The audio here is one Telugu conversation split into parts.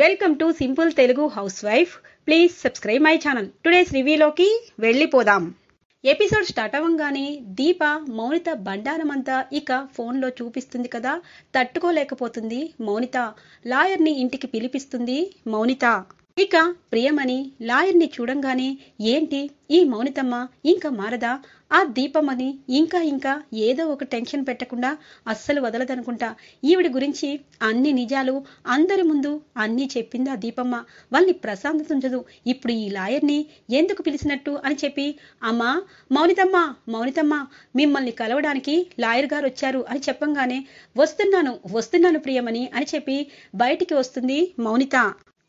welcome to simple Telugu house wife please subscribe my channel today's రివ్యూలోకి వెళ్ళిపోదాం ఎపిసోడ్ స్టార్ట్ అవ్వగానే దీప మౌనిత బండారమంతా ఇక ఫోన్లో చూపిస్తుంది కదా తట్టుకోలేకపోతుంది మౌనిత లాయర్ని ఇంటికి పిలిపిస్తుంది మౌనిత ఇక లాయర్ లాయర్ని చూడంగానే ఏంటి ఈ మౌనితమ్మ ఇంకా మారదా ఆ దీపమని ఇంకా ఇంకా ఏదో ఒక టెన్షన్ పెట్టకుండా అస్సలు వదలదనుకుంటా ఈవిడి గురించి అన్ని నిజాలు అందరి ముందు అన్నీ చెప్పింది ఆ దీపమ్మ వాళ్ళని ప్రశాంతత ఉంచదు ఇప్పుడు ఈ లాయర్ని ఎందుకు పిలిచినట్టు అని చెప్పి అమ్మా మౌనితమ్మ మౌనితమ్మ మిమ్మల్ని కలవడానికి లాయర్ గారు వచ్చారు అని చెప్పంగానే వస్తున్నాను వస్తున్నాను ప్రియమని అని చెప్పి బయటికి వస్తుంది మౌనిత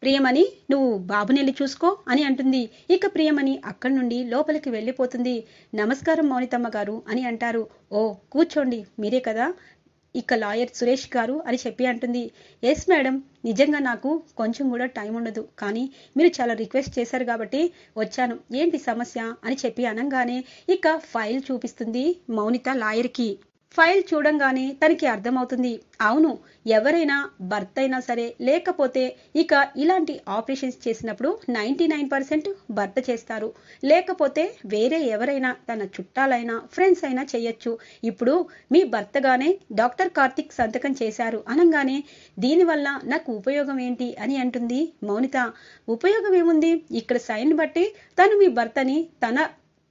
ప్రియమణి నువ్వు బాబునెళ్ళి చూసుకో అని అంటుంది ఇక ప్రియమణి అక్కడి నుండి లోపలికి వెళ్ళిపోతుంది నమస్కారం మౌనితమ్మ గారు అని అంటారు ఓ కూర్చోండి మీరే కదా ఇక లాయర్ సురేష్ గారు అని చెప్పి అంటుంది ఎస్ మేడం నిజంగా నాకు కొంచెం కూడా టైం ఉండదు కానీ మీరు చాలా రిక్వెస్ట్ చేశారు కాబట్టి వచ్చాను ఏంటి సమస్య అని చెప్పి అనగానే ఇక ఫైల్ చూపిస్తుంది మౌనిత లాయర్కి ఫైల్ చూడంగానే తనకి అర్థమవుతుంది అవును ఎవరైనా భర్త అయినా సరే లేకపోతే ఇక ఇలాంటి ఆపరేషన్స్ చేసినప్పుడు నైంటీ నైన్ పర్సెంట్ భర్త చేస్తారు లేకపోతే వేరే ఎవరైనా తన చుట్టాలైనా ఫ్రెండ్స్ అయినా చేయొచ్చు ఇప్పుడు మీ భర్తగానే డాక్టర్ కార్తిక్ సంతకం చేశారు అనగానే దీనివల్ల నాకు ఉపయోగం ఏంటి అని అంటుంది మౌనిత ఉపయోగం ఏముంది ఇక్కడ సైన్ బట్టి తను మీ భర్తని తన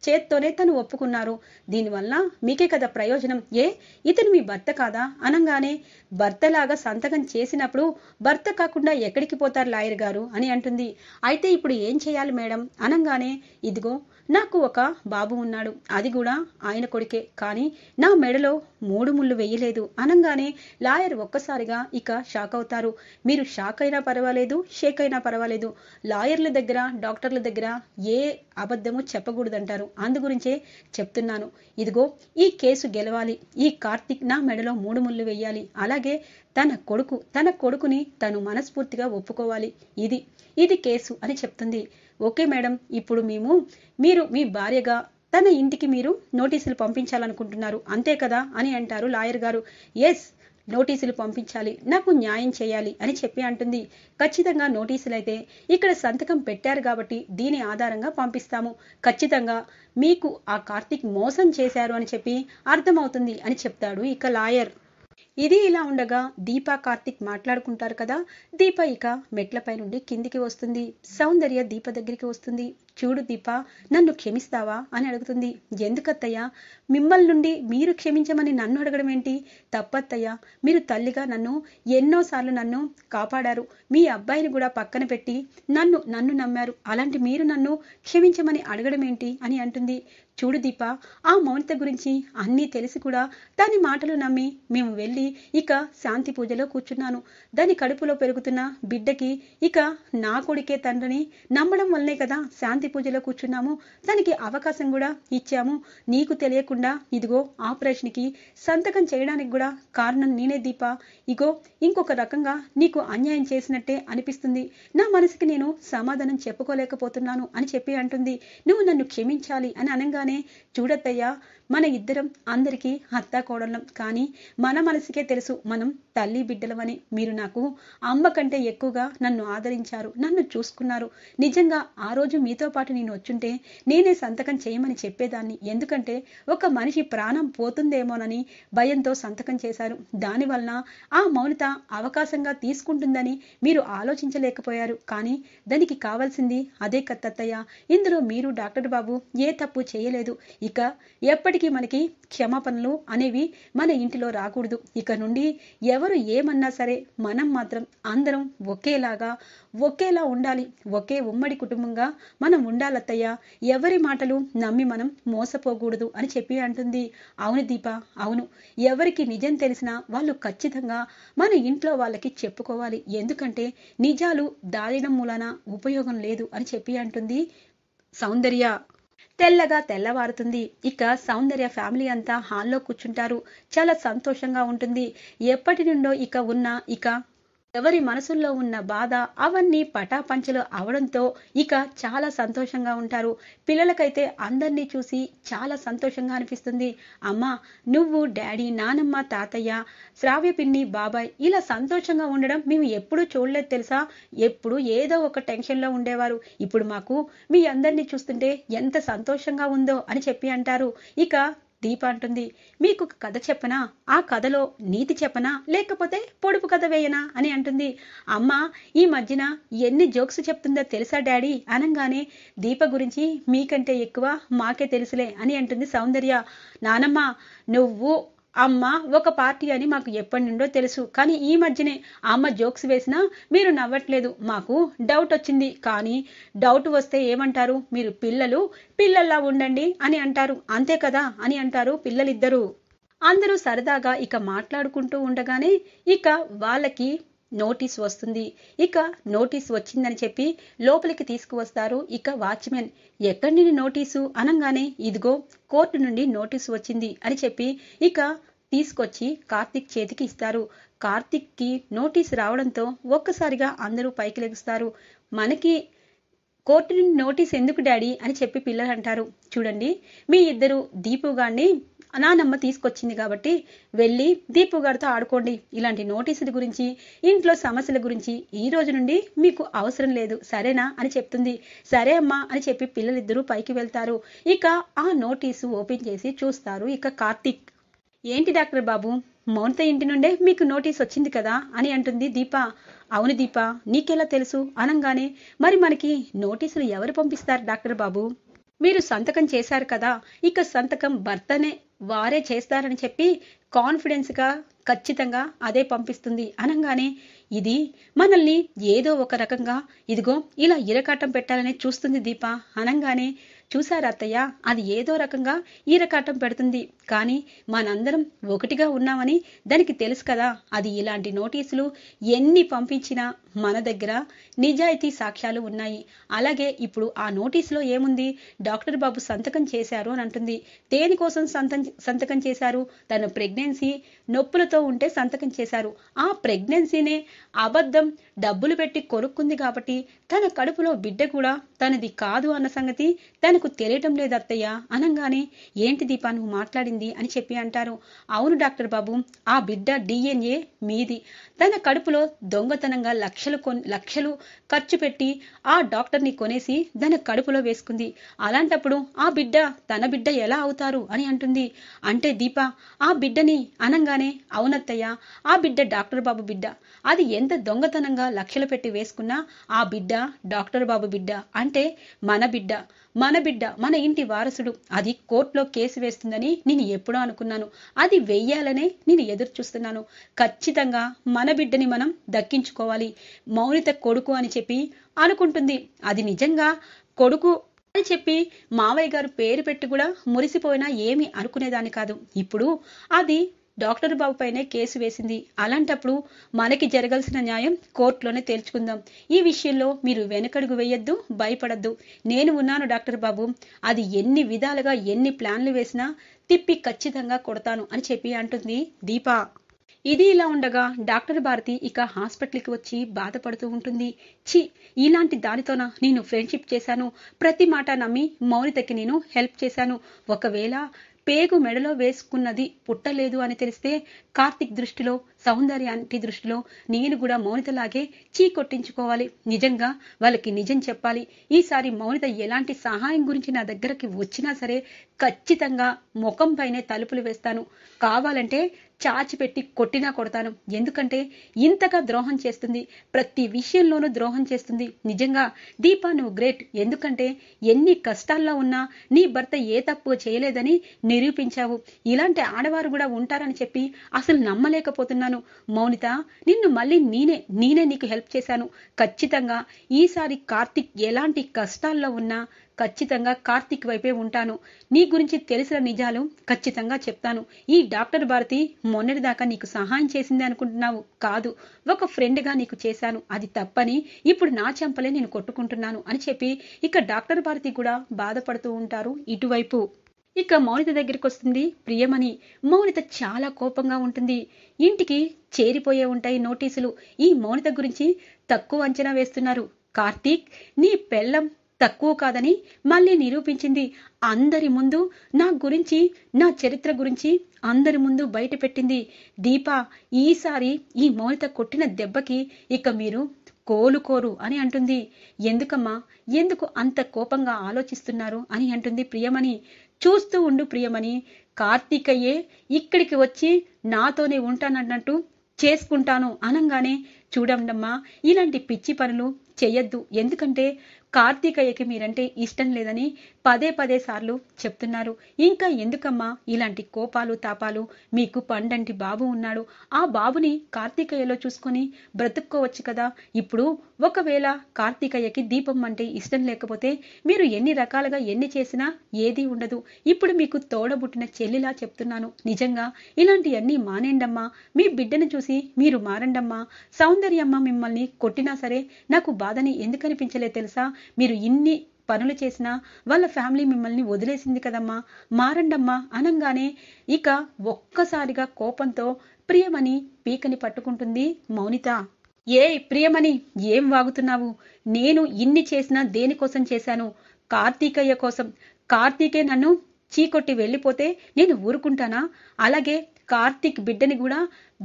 చేత్తోనే తను ఒప్పుకున్నారు దీనివల్ల మీకే కదా ప్రయోజనం ఏ ఇతను మీ భర్త కాదా అనంగానే భర్తలాగా సంతకం చేసినప్పుడు భర్త కాకుండా ఎక్కడికి పోతారు లాయర్ గారు అని అంటుంది అయితే ఇప్పుడు ఏం చేయాలి మేడం అనంగానే ఇదిగో నాకు ఒక బాబు ఉన్నాడు అది కూడా ఆయన కొడుకే కానీ నా మెడలో మూడు ముళ్ళు వేయలేదు అనగానే లాయర్ ఒక్కసారిగా ఇక షాక్ అవుతారు మీరు షాక్ అయినా పర్వాలేదు షేక్ అయినా పర్వాలేదు లాయర్ల దగ్గర డాక్టర్ల దగ్గర ఏ అబద్ధము చెప్పకూడదంటారు అందుగురించే చెప్తున్నాను ఇదిగో ఈ కేసు గెలవాలి ఈ కార్తిక్ నా మెడలో మూడు ముళ్ళు వేయాలి అలాగే తన కొడుకు తన కొడుకుని తను మనస్ఫూర్తిగా ఒప్పుకోవాలి ఇది ఇది కేసు అని చెప్తుంది ఓకే మేడం ఇప్పుడు మేము మీరు మీ భార్యగా తన ఇంటికి మీరు నోటీసులు పంపించాలనుకుంటున్నారు అంతే కదా అని అంటారు లాయర్ గారు ఎస్ నోటీసులు పంపించాలి నాకు న్యాయం చేయాలి అని చెప్పి అంటుంది ఖచ్చితంగా నోటీసులు అయితే ఇక్కడ సంతకం పెట్టారు కాబట్టి దీని ఆధారంగా పంపిస్తాము ఖచ్చితంగా మీకు ఆ కార్తీక్ మోసం చేశారు అని చెప్పి అర్థమవుతుంది అని చెప్తాడు ఇక లాయర్ ఇది ఇలా ఉండగా దీప కార్తిక్ మాట్లాడుకుంటారు కదా దీప ఇక మెట్లపై నుండి కిందికి వస్తుంది సౌందర్య దీప దగ్గరికి వస్తుంది చూడు దీప నన్ను క్షమిస్తావా అని అడుగుతుంది ఎందుకత్తయ్య మిమ్మల్ని నుండి మీరు క్షమించమని నన్ను అడగడం ఏంటి తప్పత్తయ్య మీరు తల్లిగా నన్ను ఎన్నోసార్లు నన్ను కాపాడారు మీ అబ్బాయిని కూడా పక్కన పెట్టి నన్ను నన్ను నమ్మారు అలాంటి మీరు నన్ను క్షమించమని అడగడం ఏంటి అని అంటుంది చూడు దీప ఆ మౌనిత గురించి అన్నీ తెలిసి కూడా దాని మాటలు నమ్మి మేము వెళ్ళి ఇక శాంతి పూజలో కూర్చున్నాను దాని కడుపులో పెరుగుతున్న బిడ్డకి ఇక నా కొడుకే తండ్రిని నమ్మడం వల్లనే కదా శాంతి పూజలో కూర్చున్నాము దానికి అవకాశం కూడా ఇచ్చాము నీకు తెలియకుండా ఇదిగో ఆపరేషన్కి సంతకం చేయడానికి కూడా కారణం నేనే దీప ఇగో ఇంకొక రకంగా నీకు అన్యాయం చేసినట్టే అనిపిస్తుంది నా మనసుకి నేను సమాధానం చెప్పుకోలేకపోతున్నాను అని చెప్పి అంటుంది నువ్వు నన్ను క్షమించాలి అని అనగా చూడగానే చూడత్తయ్యా మన ఇద్దరం అందరికీ అత్తా కోడలం కానీ మన మనసుకే తెలుసు మనం తల్లి బిడ్డలమని మీరు నాకు అమ్మ కంటే ఎక్కువగా నన్ను ఆదరించారు నన్ను చూసుకున్నారు నిజంగా ఆ రోజు మీతో పాటు నేను వచ్చుంటే నేనే సంతకం చేయమని చెప్పేదాన్ని ఎందుకంటే ఒక మనిషి ప్రాణం పోతుందేమోనని భయంతో సంతకం చేశారు దానివలన ఆ మౌనత అవకాశంగా తీసుకుంటుందని మీరు ఆలోచించలేకపోయారు కానీ దానికి కావాల్సింది అదే కత్తత్తయ్య ఇందులో మీరు డాక్టర్ బాబు ఏ తప్పు చేయలేదు చేయలేదు ఇక ఎప్పటికీ మనకి క్షమాపణలు అనేవి మన ఇంటిలో రాకూడదు ఇక నుండి ఎవరు ఏమన్నా సరే మనం మాత్రం అందరం ఒకేలాగా ఒకేలా ఉండాలి ఒకే ఉమ్మడి కుటుంబంగా మనం ఉండాలత్తయ్య ఎవరి మాటలు నమ్మి మనం మోసపోకూడదు అని చెప్పి అంటుంది అవును దీప అవును ఎవరికి నిజం తెలిసినా వాళ్ళు ఖచ్చితంగా మన ఇంట్లో వాళ్ళకి చెప్పుకోవాలి ఎందుకంటే నిజాలు దాడిన మూలన ఉపయోగం లేదు అని చెప్పి అంటుంది సౌందర్య తెల్లగా తెల్లవారుతుంది ఇక సౌందర్య ఫ్యామిలీ అంతా హాల్లో కూర్చుంటారు చాలా సంతోషంగా ఉంటుంది ఎప్పటి నుండో ఇక ఉన్న ఇక ఎవరి మనసుల్లో ఉన్న బాధ అవన్నీ పటాపంచలు అవడంతో ఇక చాలా సంతోషంగా ఉంటారు పిల్లలకైతే అందరినీ చూసి చాలా సంతోషంగా అనిపిస్తుంది అమ్మ నువ్వు డాడీ నానమ్మ తాతయ్య శ్రావ్య పిన్ని బాబాయ్ ఇలా సంతోషంగా ఉండడం మేము ఎప్పుడూ చూడలేదు తెలుసా ఎప్పుడు ఏదో ఒక టెన్షన్లో ఉండేవారు ఇప్పుడు మాకు మీ అందరినీ చూస్తుంటే ఎంత సంతోషంగా ఉందో అని చెప్పి అంటారు ఇక దీప అంటుంది మీకు ఒక కథ చెప్పనా ఆ కథలో నీతి చెప్పనా లేకపోతే పొడుపు కథ వేయనా అని అంటుంది అమ్మ ఈ మధ్యన ఎన్ని జోక్స్ చెప్తుందో తెలుసా డాడీ అనగానే దీప గురించి మీకంటే ఎక్కువ మాకే తెలుసులే అని అంటుంది సౌందర్య నానమ్మ నువ్వు అమ్మ ఒక పార్టీ అని మాకు ఎప్పటి నుండో తెలుసు కానీ ఈ మధ్యనే అమ్మ జోక్స్ వేసినా మీరు నవ్వట్లేదు మాకు డౌట్ వచ్చింది కానీ డౌట్ వస్తే ఏమంటారు మీరు పిల్లలు పిల్లల్లా ఉండండి అని అంటారు అంతే కదా అని అంటారు పిల్లలిద్దరూ అందరూ సరదాగా ఇక మాట్లాడుకుంటూ ఉండగానే ఇక వాళ్ళకి నోటీస్ వస్తుంది ఇక నోటీస్ వచ్చిందని చెప్పి లోపలికి తీసుకువస్తారు ఇక వాచ్మెన్ ఎక్కడి నుండి నోటీసు అనగానే ఇదిగో కోర్టు నుండి నోటీసు వచ్చింది అని చెప్పి ఇక తీసుకొచ్చి కార్తిక్ చేతికి ఇస్తారు కి నోటీస్ రావడంతో ఒక్కసారిగా అందరూ పైకి లెగుస్తారు మనకి కోర్టు నుండి నోటీస్ ఎందుకు డాడీ అని చెప్పి పిల్లలు అంటారు చూడండి మీ ఇద్దరు దీపు గారిని అనానమ్మ తీసుకొచ్చింది కాబట్టి వెళ్ళి దీపు గారితో ఆడుకోండి ఇలాంటి నోటీసుల గురించి ఇంట్లో సమస్యల గురించి ఈ రోజు నుండి మీకు అవసరం లేదు సరేనా అని చెప్తుంది సరే అమ్మా అని చెప్పి పిల్లలిద్దరూ పైకి వెళ్తారు ఇక ఆ నోటీసు ఓపెన్ చేసి చూస్తారు ఇక కార్తీక్ ఏంటి డాక్టర్ బాబు మౌనిత ఇంటి నుండే మీకు నోటీస్ వచ్చింది కదా అని అంటుంది దీప అవును దీప నీకెలా తెలుసు అనంగానే మరి మనకి నోటీసులు ఎవరు పంపిస్తారు డాక్టర్ బాబు మీరు సంతకం చేశారు కదా ఇక సంతకం భర్తనే వారే చేస్తారని చెప్పి కాన్ఫిడెన్స్గా ఖచ్చితంగా అదే పంపిస్తుంది అనగానే ఇది మనల్ని ఏదో ఒక రకంగా ఇదిగో ఇలా ఇరకాటం పెట్టాలనే చూస్తుంది దీప అనగానే చూశారత్తయ్య అది ఏదో రకంగా ఈరకాటం పెడుతుంది కానీ మనందరం ఒకటిగా ఉన్నామని దానికి తెలుసు కదా అది ఇలాంటి నోటీసులు ఎన్ని పంపించినా మన దగ్గర నిజాయితీ సాక్ష్యాలు ఉన్నాయి అలాగే ఇప్పుడు ఆ నోటీసులో ఏముంది డాక్టర్ బాబు సంతకం చేశారు అని అంటుంది దేనికోసం సంతం సంతకం చేశారు తన ప్రెగ్నెన్సీ నొప్పులతో ఉంటే సంతకం చేశారు ఆ ప్రెగ్నెన్సీనే అబద్ధం డబ్బులు పెట్టి కొనుక్కుంది కాబట్టి తన కడుపులో బిడ్డ కూడా తనది కాదు అన్న సంగతి తనకు తెలియటం లేదు అత్తయ్య అనంగానే ఏంటి దీపా నువ్వు మాట్లాడింది అని చెప్పి అంటారు అవును డాక్టర్ బాబు ఆ బిడ్డ డిఎన్ఏ మీది తన కడుపులో దొంగతనంగా లక్షలు లక్షలు ఖర్చు పెట్టి ఆ డాక్టర్ని కొనేసి తన కడుపులో వేసుకుంది అలాంటప్పుడు ఆ బిడ్డ తన బిడ్డ ఎలా అవుతారు అని అంటుంది అంటే దీప ఆ బిడ్డని అనంగానే అవునత్తయ్య ఆ బిడ్డ డాక్టర్ బాబు బిడ్డ అది ఎంత దొంగతనంగా అనవసరంగా లక్షలు పెట్టి వేసుకున్న ఆ బిడ్డ డాక్టర్ బాబు బిడ్డ అంటే మన బిడ్డ మన బిడ్డ మన ఇంటి వారసుడు అది కోర్టులో కేసు వేస్తుందని నేను ఎప్పుడో అనుకున్నాను అది వెయ్యాలనే నేను ఎదురు చూస్తున్నాను ఖచ్చితంగా మన బిడ్డని మనం దక్కించుకోవాలి మౌనిత కొడుకు అని చెప్పి అనుకుంటుంది అది నిజంగా కొడుకు అని చెప్పి మావయ్య గారు పేరు పెట్టి కూడా మురిసిపోయినా ఏమి అనుకునేదాన్ని కాదు ఇప్పుడు అది డాక్టర్ బాబు పైనే కేసు వేసింది అలాంటప్పుడు మనకి జరగాల్సిన న్యాయం కోర్టులోనే తేల్చుకుందాం ఈ విషయంలో మీరు వెనకడుగు వేయొద్దు భయపడద్దు నేను ఉన్నాను డాక్టర్ బాబు అది ఎన్ని విధాలుగా ఎన్ని ప్లాన్లు వేసినా తిప్పి ఖచ్చితంగా కొడతాను అని చెప్పి అంటుంది దీపా ఇది ఇలా ఉండగా డాక్టర్ భారతి ఇక హాస్పిటల్కి వచ్చి బాధపడుతూ ఉంటుంది చి ఇలాంటి దానితోన నేను ఫ్రెండ్షిప్ చేశాను ప్రతి మాట నమ్మి మౌనితకి నేను హెల్ప్ చేశాను ఒకవేళ పేగు మెడలో వేసుకున్నది పుట్టలేదు అని తెలిస్తే కార్తిక్ దృష్టిలో సౌందర్య అంటి దృష్టిలో నేను కూడా మౌనితలాగే చీ కొట్టించుకోవాలి నిజంగా వాళ్ళకి నిజం చెప్పాలి ఈసారి మౌనిత ఎలాంటి సహాయం గురించి నా దగ్గరకి వచ్చినా సరే ఖచ్చితంగా ముఖం పైనే తలుపులు వేస్తాను కావాలంటే చాచి పెట్టి కొట్టినా కొడతాను ఎందుకంటే ఇంతగా ద్రోహం చేస్తుంది ప్రతి విషయంలోనూ ద్రోహం చేస్తుంది నిజంగా దీపా నువ్వు గ్రేట్ ఎందుకంటే ఎన్ని కష్టాల్లో ఉన్నా నీ భర్త ఏ తప్పు చేయలేదని నిరూపించావు ఇలాంటి ఆడవారు కూడా ఉంటారని చెప్పి అసలు నమ్మలేకపోతున్నాను మౌనిత నిన్ను మళ్ళీ నేనే నేనే నీకు హెల్ప్ చేశాను ఖచ్చితంగా ఈసారి కార్తిక్ ఎలాంటి కష్టాల్లో ఉన్నా ఖచ్చితంగా కార్తిక్ వైపే ఉంటాను నీ గురించి తెలిసిన నిజాలు ఖచ్చితంగా చెప్తాను ఈ డాక్టర్ భారతి మొన్నటిదాకా నీకు సహాయం చేసింది అనుకుంటున్నావు కాదు ఒక ఫ్రెండ్గా నీకు చేశాను అది తప్పని ఇప్పుడు నా చెంపలే నేను కొట్టుకుంటున్నాను అని చెప్పి ఇక డాక్టర్ భారతి కూడా బాధపడుతూ ఉంటారు ఇటువైపు ఇక మౌనిత దగ్గరికి వస్తుంది ప్రియమణి మౌనిత చాలా కోపంగా ఉంటుంది ఇంటికి చేరిపోయే ఉంటాయి నోటీసులు ఈ మౌనిత గురించి తక్కువ అంచనా వేస్తున్నారు కార్తీక్ నీ పెళ్ళం తక్కువ కాదని మళ్ళీ నిరూపించింది అందరి ముందు నా గురించి నా చరిత్ర గురించి అందరి ముందు బయట పెట్టింది దీపా ఈసారి ఈ మౌనిత కొట్టిన దెబ్బకి ఇక మీరు కోలుకోరు అని అంటుంది ఎందుకమ్మా ఎందుకు అంత కోపంగా ఆలోచిస్తున్నారు అని అంటుంది ప్రియమణి చూస్తూ ఉండు ప్రియమణి కార్తీకయ్యే ఇక్కడికి వచ్చి నాతోనే ఉంటానన్నట్టు చేసుకుంటాను అనంగానే చూడండమ్మా ఇలాంటి పిచ్చి పనులు చెయ్యొద్దు ఎందుకంటే కార్తీకయ్యకి మీరంటే ఇష్టం లేదని పదే పదే సార్లు చెప్తున్నారు ఇంకా ఎందుకమ్మా ఇలాంటి కోపాలు తాపాలు మీకు పండంటి బాబు ఉన్నాడు ఆ బాబుని కార్తీకయ్యలో చూసుకొని బ్రతుక్కోవచ్చు కదా ఇప్పుడు ఒకవేళ కార్తీకయ్యకి దీపం అంటే ఇష్టం లేకపోతే మీరు ఎన్ని రకాలుగా ఎన్ని చేసినా ఏదీ ఉండదు ఇప్పుడు మీకు తోడబుట్టిన చెల్లిలా చెప్తున్నాను నిజంగా ఇలాంటివన్నీ మానేండమ్మా మీ బిడ్డను చూసి మీరు మారండమ్మా సౌందర్యమ్మ మిమ్మల్ని కొట్టినా సరే నాకు బాధని ఎందుకనిపించలే తెలుసా మీరు ఇన్ని పనులు చేసినా వాళ్ళ ఫ్యామిలీ మిమ్మల్ని వదిలేసింది కదమ్మా మారండమ్మా అనంగానే ఇక ఒక్కసారిగా కోపంతో ప్రియమణి పీకని పట్టుకుంటుంది మౌనిత ఏ ప్రియమణి ఏం వాగుతున్నావు నేను ఇన్ని చేసినా దేనికోసం చేశాను కార్తీకయ్య కోసం కార్తీకే నన్ను చీకొట్టి వెళ్ళిపోతే నేను ఊరుకుంటానా అలాగే కార్తీక్ బిడ్డని కూడా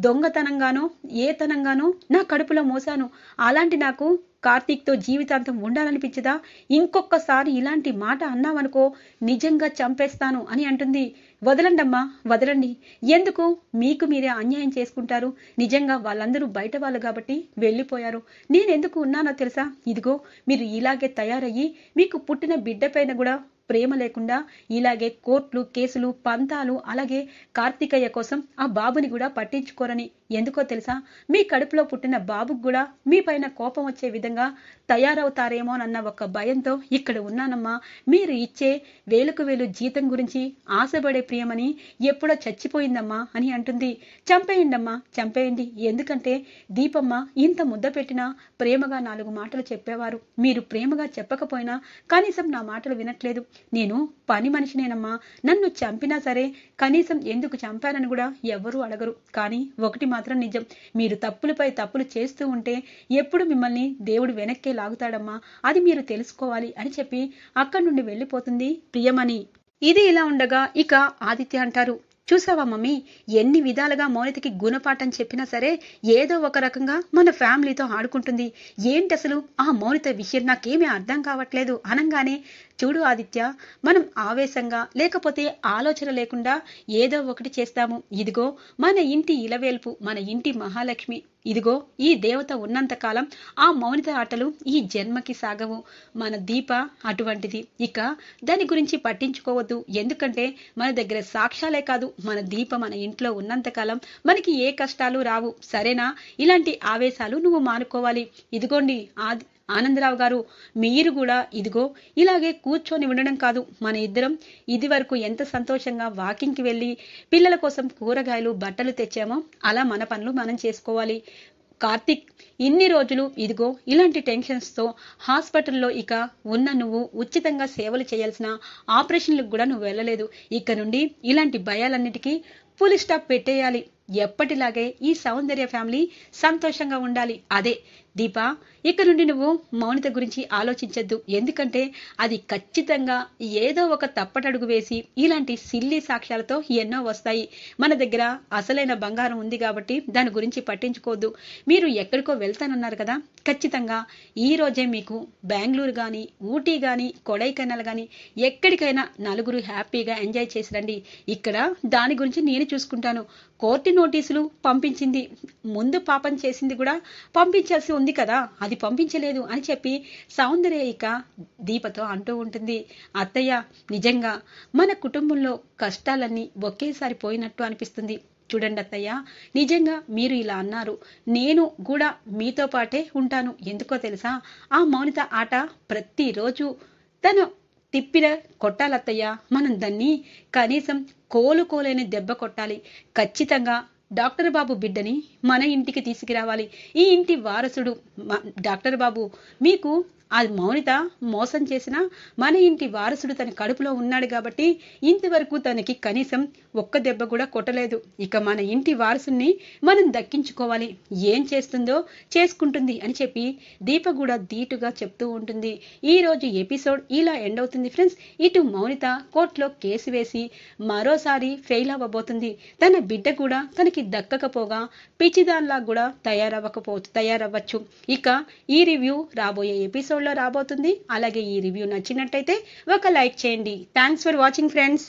దొంగతనంగానో ఏతనంగానో నా కడుపులో మోసాను అలాంటి నాకు కార్తీక్తో జీవితాంతం ఉండాలనిపించదా ఇంకొకసారి ఇలాంటి మాట అన్నావనుకో నిజంగా చంపేస్తాను అని అంటుంది వదలండమ్మా వదలండి ఎందుకు మీకు మీరే అన్యాయం చేసుకుంటారు నిజంగా వాళ్ళందరూ బయట వాళ్ళు కాబట్టి వెళ్ళిపోయారు నేనెందుకు ఉన్నానో తెలుసా ఇదిగో మీరు ఇలాగే తయారయ్యి మీకు పుట్టిన బిడ్డ కూడా ప్రేమ లేకుండా ఇలాగే కోర్టులు కేసులు పంతాలు అలాగే కార్తికయ్య కోసం ఆ బాబుని కూడా పట్టించుకోరని ఎందుకో తెలుసా మీ కడుపులో పుట్టిన బాబుకు కూడా మీ పైన కోపం వచ్చే విధంగా తయారవుతారేమో అన్న ఒక భయంతో ఇక్కడ ఉన్నానమ్మా మీరు ఇచ్చే వేలకు వేలు జీతం గురించి ఆశపడే ప్రియమని ఎప్పుడో చచ్చిపోయిందమ్మా అని అంటుంది చంపేయండమ్మా చంపేయండి ఎందుకంటే దీపమ్మ ఇంత ముద్ద పెట్టినా ప్రేమగా నాలుగు మాటలు చెప్పేవారు మీరు ప్రేమగా చెప్పకపోయినా కనీసం నా మాటలు వినట్లేదు నేను పని మనిషినేనమ్మా నన్ను చంపినా సరే కనీసం ఎందుకు చంపానని కూడా ఎవ్వరూ అడగరు కానీ ఒకటి మాత్రం నిజం మీరు తప్పులపై తప్పులు చేస్తూ ఉంటే ఎప్పుడు మిమ్మల్ని దేవుడు వెనక్కి లాగుతాడమ్మా అది మీరు తెలుసుకోవాలి అని చెప్పి అక్కడి నుండి వెళ్ళిపోతుంది ప్రియమణి ఇది ఇలా ఉండగా ఇక ఆదిత్య అంటారు చూసావా మమ్మీ ఎన్ని విధాలుగా మౌనితకి గుణపాఠం చెప్పినా సరే ఏదో ఒక రకంగా మన ఫ్యామిలీతో ఆడుకుంటుంది ఏంటి అసలు ఆ మౌనిత విషయం నాకేమీ అర్థం కావట్లేదు అనంగానే చూడు ఆదిత్య మనం ఆవేశంగా లేకపోతే ఆలోచన లేకుండా ఏదో ఒకటి చేస్తాము ఇదిగో మన ఇంటి ఇలవేల్పు మన ఇంటి మహాలక్ష్మి ఇదిగో ఈ దేవత ఉన్నంతకాలం ఆ మౌనిత ఆటలు ఈ జన్మకి సాగవు మన దీప అటువంటిది ఇక దాని గురించి పట్టించుకోవద్దు ఎందుకంటే మన దగ్గర సాక్ష్యాలే కాదు మన దీప మన ఇంట్లో ఉన్నంతకాలం మనకి ఏ కష్టాలు రావు సరేనా ఇలాంటి ఆవేశాలు నువ్వు మానుకోవాలి ఇదిగోండి ఆది ఆనందరావు గారు మీరు కూడా ఇదిగో ఇలాగే కూర్చొని ఉండడం కాదు మన ఇద్దరం ఇది వరకు ఎంత సంతోషంగా వాకింగ్కి వెళ్ళి పిల్లల కోసం కూరగాయలు బట్టలు తెచ్చామో అలా మన పనులు మనం చేసుకోవాలి కార్తిక్ ఇన్ని రోజులు ఇదిగో ఇలాంటి టెన్షన్స్తో హాస్పిటల్లో ఇక ఉన్న నువ్వు ఉచితంగా సేవలు చేయాల్సిన ఆపరేషన్లకు కూడా నువ్వు వెళ్ళలేదు ఇక నుండి ఇలాంటి భయాలన్నిటికీ ఫుల్ స్టాప్ పెట్టేయాలి ఎప్పటిలాగే ఈ సౌందర్య ఫ్యామిలీ సంతోషంగా ఉండాలి అదే దీపా ఇక నుండి నువ్వు మౌనిత గురించి ఆలోచించద్దు ఎందుకంటే అది ఖచ్చితంగా ఏదో ఒక తప్పటడుగు వేసి ఇలాంటి సిల్లీ సాక్ష్యాలతో ఎన్నో వస్తాయి మన దగ్గర అసలైన బంగారం ఉంది కాబట్టి దాని గురించి పట్టించుకోవద్దు మీరు ఎక్కడికో వెళ్తానన్నారు కదా ఖచ్చితంగా ఈ రోజే మీకు బెంగళూరు కానీ ఊటీ కానీ కొడైకెనాల్ కానీ ఎక్కడికైనా నలుగురు హ్యాపీగా ఎంజాయ్ చేసి రండి ఇక్కడ దాని గురించి నేను చూసుకుంటాను కోర్టు నోటీసులు పంపించింది ముందు పాపం చేసింది కూడా పంపించాల్సి ఉంది ఉంది కదా అది పంపించలేదు అని చెప్పి సౌందర్య ఇక దీపతో అంటూ ఉంటుంది అత్తయ్య నిజంగా మన కుటుంబంలో కష్టాలన్నీ ఒకేసారి పోయినట్టు అనిపిస్తుంది చూడండి అత్తయ్య నిజంగా మీరు ఇలా అన్నారు నేను కూడా మీతో పాటే ఉంటాను ఎందుకో తెలుసా ఆ మౌనిత ఆట ప్రతిరోజు తను తిప్పిన కొట్టాలత్తయ్య మనం దాన్ని కనీసం కోలుకోలేని దెబ్బ కొట్టాలి ఖచ్చితంగా డాక్టర్ బాబు బిడ్డని మన ఇంటికి తీసుకురావాలి ఈ ఇంటి వారసుడు డాక్టర్ బాబు మీకు అది మౌనిత మోసం చేసిన మన ఇంటి వారసుడు తన కడుపులో ఉన్నాడు కాబట్టి ఇంతవరకు తనకి కనీసం ఒక్క దెబ్బ కూడా కొట్టలేదు ఇక మన ఇంటి వారసుని మనం దక్కించుకోవాలి ఏం చేస్తుందో చేసుకుంటుంది అని చెప్పి దీప కూడా ధీటుగా చెప్తూ ఉంటుంది ఈ రోజు ఎపిసోడ్ ఇలా ఎండ్ అవుతుంది ఫ్రెండ్స్ ఇటు మౌనిత కోర్టులో కేసు వేసి మరోసారి ఫెయిల్ అవ్వబోతుంది తన బిడ్డ కూడా తనకి దక్కకపోగా పిచ్చిదాన్లా కూడా తయారవ్వకపో తయారవ్వచ్చు ఇక ఈ రివ్యూ రాబోయే ఎపిసోడ్ ఎపిసోడ్లో రాబోతుంది అలాగే ఈ రివ్యూ నచ్చినట్టయితే ఒక లైక్ చేయండి థ్యాంక్స్ ఫర్ వాచింగ్ ఫ్రెండ్స్